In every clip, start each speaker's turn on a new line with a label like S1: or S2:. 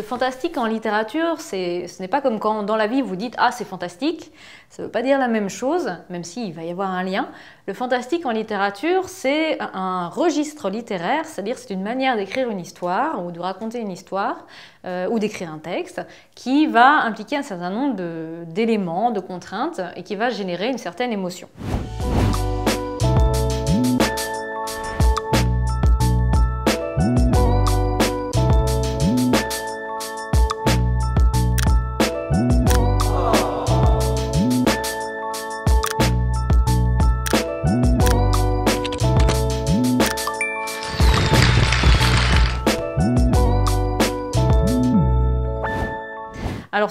S1: le fantastique en littérature, ce n'est pas comme quand dans la vie vous dites Ah, c'est fantastique. Ça ne veut pas dire la même chose, même s'il va y avoir un lien. Le fantastique en littérature, c'est un registre littéraire, c'est-à-dire c'est une manière d'écrire une histoire ou de raconter une histoire euh, ou d'écrire un texte qui va impliquer un certain nombre d'éléments, de contraintes et qui va générer une certaine émotion.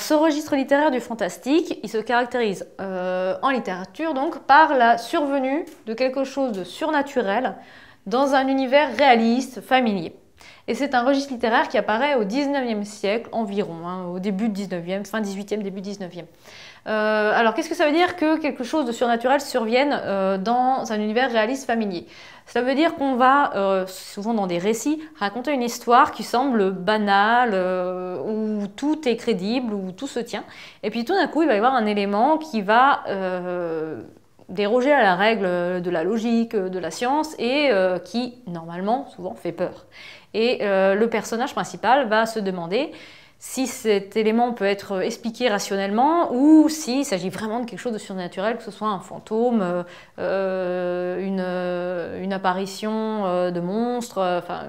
S1: ce registre littéraire du fantastique, il se caractérise euh, en littérature donc par la survenue de quelque chose de surnaturel dans un univers réaliste, familier. Et c'est un registre littéraire qui apparaît au 19e siècle environ, hein, au début 19e, fin 18e, début 19e. Euh, alors, qu'est-ce que ça veut dire que quelque chose de surnaturel survienne euh, dans un univers réaliste familier Ça veut dire qu'on va, euh, souvent dans des récits, raconter une histoire qui semble banale, où tout est crédible, où tout se tient. Et puis tout d'un coup, il va y avoir un élément qui va déroger à la règle de la logique, de la science, et qui, normalement, souvent fait peur. Et le personnage principal va se demander si cet élément peut être expliqué rationnellement ou s'il s'agit vraiment de quelque chose de surnaturel, que ce soit un fantôme, euh, euh, euh, une, apparition de monstre, enfin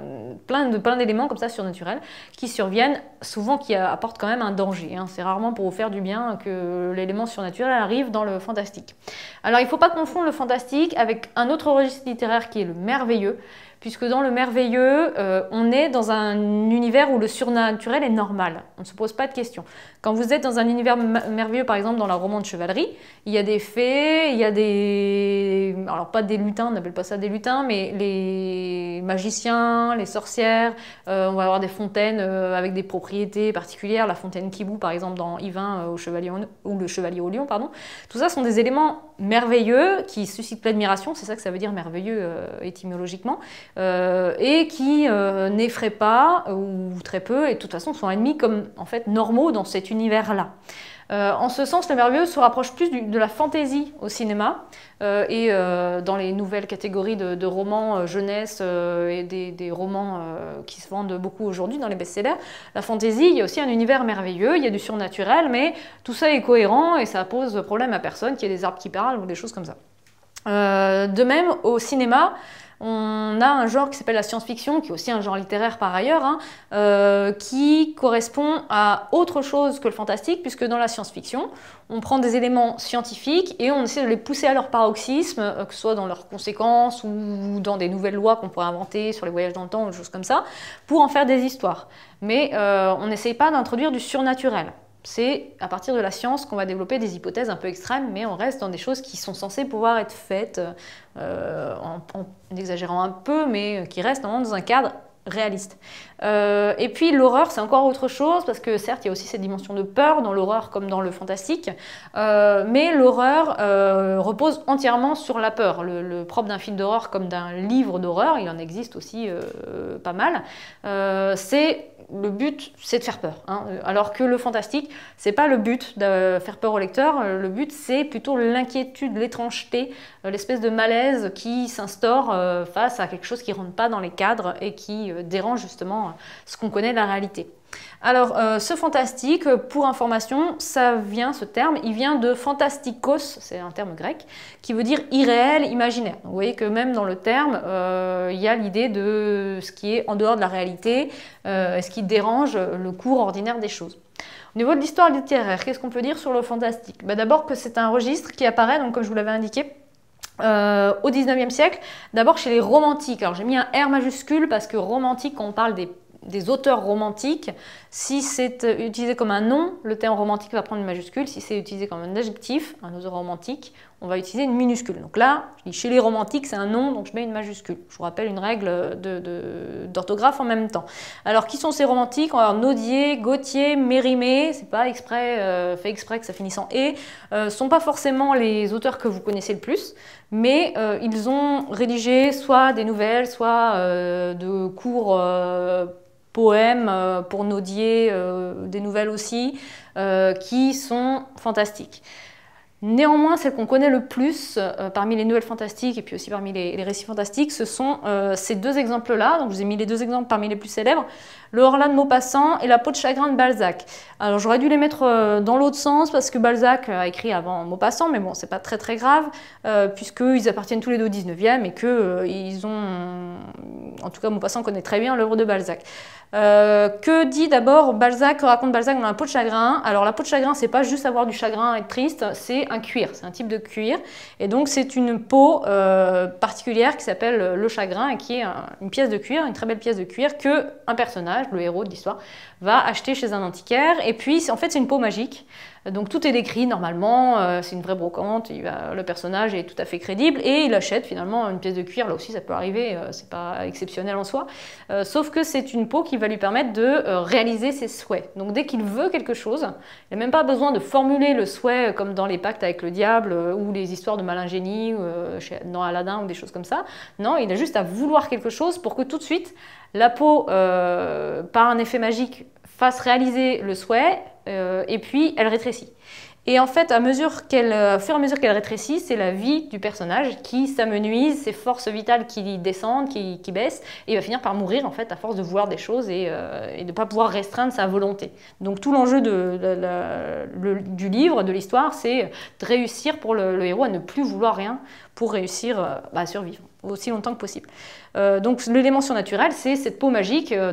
S1: plein de plein d'éléments comme ça surnaturels qui surviennent, souvent qui apportent quand même un danger. Hein. C'est rarement pour vous faire du bien que l'élément surnaturel arrive dans le fantastique. Alors il ne faut pas confondre le fantastique avec un autre registre littéraire qui est le merveilleux, puisque dans le merveilleux, euh, on est dans un univers où le surnaturel est normal. On ne se pose pas de questions. Quand vous êtes dans un univers merveilleux, par exemple dans la roman de chevalerie, il y a des fées, il y a des... Alors pas des lutins, on n'appelle pas ça des lutins, mais les magiciens, les sorcières, euh, on va avoir des fontaines euh, avec des propriétés particulières, la fontaine Kibou par exemple dans Yvain au Chevalier ou le Chevalier au Lion, pardon. Tout ça sont des éléments merveilleux, qui suscite l'admiration, c'est ça que ça veut dire merveilleux euh, étymologiquement, euh, et qui euh, n'effraient pas, ou très peu, et de toute façon sont admis comme en fait normaux dans cet univers-là. en ce sens, les merveilleux se rapproche plus de la fantaisie au cinéma et dans les nouvelles catégories de, romans jeunesse et des, des romans qui se vendent beaucoup aujourd'hui dans les best-sellers. La fantaisie, il y a aussi un univers merveilleux, il y a du surnaturel, mais tout ça est cohérent et ça pose problème à personne qu'il y ait des arbres qui parlent ou des choses comme ça. Euh, de même, au cinéma, on a un genre qui s'appelle la science-fiction, qui est aussi un genre littéraire par ailleurs, hein, euh, qui correspond à autre chose que le fantastique, puisque dans la science-fiction, on prend des éléments scientifiques et on essaie de les pousser à leur paroxysme, euh, que ce soit dans leurs conséquences ou dans des nouvelles lois qu'on pourrait inventer sur les voyages dans le temps ou des choses comme ça, pour en faire des histoires. Mais on n'essaye pas d'introduire du surnaturel. C'est à partir de la science qu'on va développer des hypothèses un peu extrêmes, mais on reste dans des choses qui sont censées pouvoir être faites euh, en, exagérant un peu, mais qui restent dans un cadre réaliste. Euh, et puis l'horreur, c'est encore autre chose, parce que certes, il y a aussi cette dimension de peur dans l'horreur comme dans le fantastique, euh, mais l'horreur repose entièrement sur la peur. Le, le propre d'un film d'horreur comme d'un livre d'horreur, il en existe aussi pas mal, c'est le but, c'est de faire peur. Hein. alors que le fantastique, c'est pas le but de faire peur au lecteur. Le but, c'est plutôt l'inquiétude, l'étrangeté, euh, l'espèce de malaise qui s'instaure euh, face à quelque chose qui rentre pas dans les cadres et qui euh, dérange justement ce qu'on connaît de la réalité. Alors, euh, ce fantastique, euh, pour information, ça vient, ce terme, il vient de fantastikos, c'est un terme grec, qui veut dire irréel, imaginaire. vous voyez que même dans le terme, euh, il y a l'idée de ce qui est en dehors de la réalité, ce qui dérange le cours ordinaire des choses. Au niveau de l'histoire littéraire, qu'est-ce qu'on peut dire sur le fantastique bah, D'abord que c'est un registre qui apparaît, donc comme je vous l'avais indiqué, au 19e siècle, d'abord chez les romantiques. Alors j'ai mis un R majuscule parce que romantique, on parle des des auteurs romantiques. Si c'est euh, utilisé comme un nom, le terme romantique va prendre une majuscule. Si c'est utilisé comme un adjectif, un auteur romantique, on va utiliser une minuscule. Donc là, chez les romantiques, c'est un nom, donc je mets une majuscule. Je vous rappelle une règle euh, d'orthographe en même temps. Alors, qui sont ces romantiques On va avoir Naudier, Gautier, Mérimée, c'est pas exprès, euh, fait exprès que ça finisse en « et ne sont pas forcément les auteurs que vous connaissez le plus, mais ils ont rédigé soit des nouvelles, soit de cours poèmes euh, pour Naudier, euh, des nouvelles aussi, euh, qui sont fantastiques. Néanmoins, celles qu'on connaît le plus parmi les nouvelles fantastiques et puis aussi parmi les, récits fantastiques, ce sont ces deux exemples-là. Donc, je vous ai mis les deux exemples parmi les plus célèbres le Horla de Maupassant et la peau de chagrin de Balzac. Alors, j'aurais dû les mettre dans l'autre sens parce que Balzac a écrit avant Maupassant, mais bon, c'est pas très très grave puisqu'ils appartiennent tous les deux au 19e et qu'ils ont en tout cas mon passant connaît très bien l'œuvre de Balzac. Euh, que dit d'abord Balzac, que raconte Balzac dans La peau de chagrin Alors la peau de chagrin, c'est pas juste avoir du chagrin, être triste, c'est un cuir, c'est un type de cuir. Et donc c'est une peau euh, particulière qui s'appelle le chagrin et qui est une pièce de cuir, une très belle pièce de cuir que un personnage, le héros de l'histoire, va acheter chez un antiquaire. Et puis en fait c'est une peau magique. Donc tout est décrit normalement, euh, c'est une vraie brocante, le personnage est tout à fait crédible et il achète finalement une pièce de cuir, là aussi ça peut arriver, euh, c'est pas exceptionnel en soi, euh, sauf que c'est une peau qui va lui permettre de réaliser ses souhaits. Donc dès qu'il veut quelque chose, il n'a même pas besoin de formuler le souhait comme dans les pactes avec le diable ou les histoires de malingénie dans Aladdin ou des choses comme ça. Non, il a juste à vouloir quelque chose pour que tout de suite la peau, par un effet magique, fasse réaliser le souhait, euh, et puis elle rétrécit. Et en fait, à mesure qu'elle, euh, au fur et à mesure qu'elle rétrécit, c'est la vie du personnage qui s'amenuise, ses forces vitales qui descendent, qui, baissent, et il va finir par mourir en fait à force de voir des choses et, euh, de ne pas pouvoir restreindre sa volonté. Donc tout l'enjeu du livre, de l'histoire, c'est de réussir pour le, héros à ne plus vouloir rien pour réussir à survivre aussi longtemps que possible. Euh, donc l'élément surnaturel, c'est cette peau magique euh,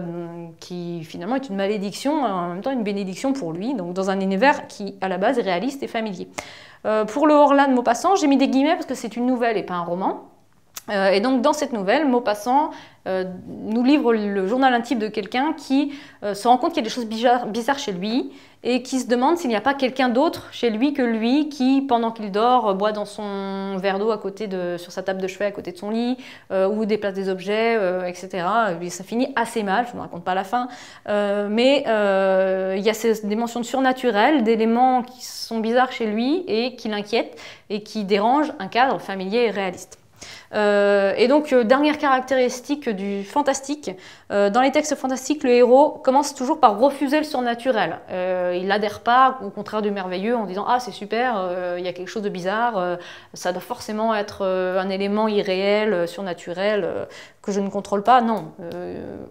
S1: qui finalement est une malédiction, euh, en même temps une bénédiction pour lui, donc dans un univers qui à la base est réaliste et familier. pour le Horla de Maupassant, j'ai mis des guillemets parce que c'est une nouvelle et pas un roman. et donc dans cette nouvelle, Maupassant euh, nous livre le journal intime de quelqu'un qui euh, se rend compte qu'il y a des choses bizarres, chez lui et qui se demande s'il n'y a pas quelqu'un d'autre chez lui que lui qui, pendant qu'il dort, euh, boit dans son verre d'eau à côté de, sur sa table de chevet, à côté de son lit, ou déplace des objets, etc. ça finit assez mal, je ne raconte pas la fin. mais il y a ces dimensions surnaturelles, d'éléments qui sont bizarres chez lui et qui l'inquiètent et qui dérangent un cadre familier et réaliste. Euh, et donc, euh, dernière caractéristique du fantastique, euh, dans les textes fantastiques, le héros commence toujours par refuser le surnaturel. il n'adhère pas, au contraire du merveilleux, en disant Ah, c'est super, il y a quelque chose de bizarre, ça doit forcément être un élément irréel, surnaturel, que je ne contrôle pas. Non.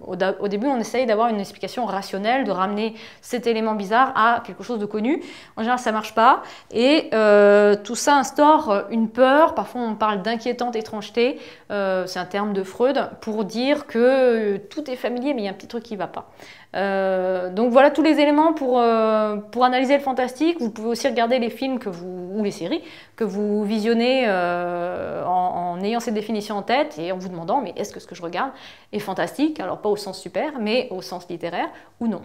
S1: Au, début, on essaye d'avoir une explication rationnelle, de ramener cet élément bizarre à quelque chose de connu. En général, ça ne marche pas. Et tout ça instaure une peur, parfois on parle d'inquiétante étrange euh, c'est un terme de Freud, pour dire que euh, tout est familier, mais il y a un petit truc qui ne va pas. Euh, donc voilà tous les éléments pour, pour analyser le fantastique. Vous pouvez aussi regarder les films que vous, ou les séries que vous visionnez en, en, ayant cette définition en tête et en vous demandant mais est-ce que ce que je regarde est fantastique Alors pas au sens super, mais au sens littéraire ou non.